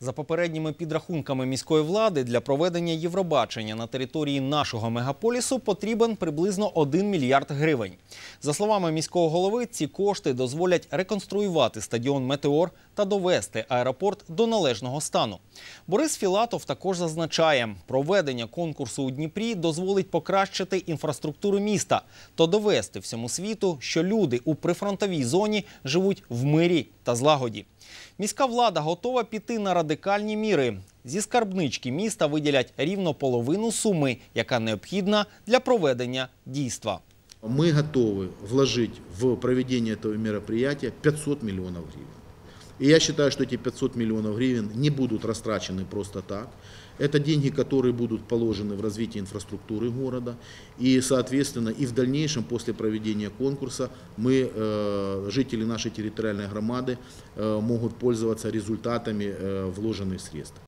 За попередніми підрахунками міської влади для проведення Євробачення на території нашого мегаполісу потрібен приблизно 1 мільярд гривень. За словами міського голови, ці кошти дозволять реконструювати стадіон Метеор та довести аеропорт до належного стану. Борис Філатов також зазначає, проведення конкурсу у Дніпрі дозволить покращити інфраструктуру міста, то довести всьому світу, що люди у прифронтовій зоні живуть в мирі та злагоді. Міська влада готова піти на радикальні міри. Зі скарбнички міста виділять рівно половину суми, яка необхідна для проведення дійства. Ми готові вложити в проведення цього мероприятия 500 мільйонів гривень. И я считаю, что эти 500 миллионов гривен не будут растрачены просто так. Это деньги, которые будут положены в развитие инфраструктуры города. И, соответственно, и в дальнейшем, после проведения конкурса, мы, э, жители нашей территориальной громады, э, могут пользоваться результатами э, вложенных средств.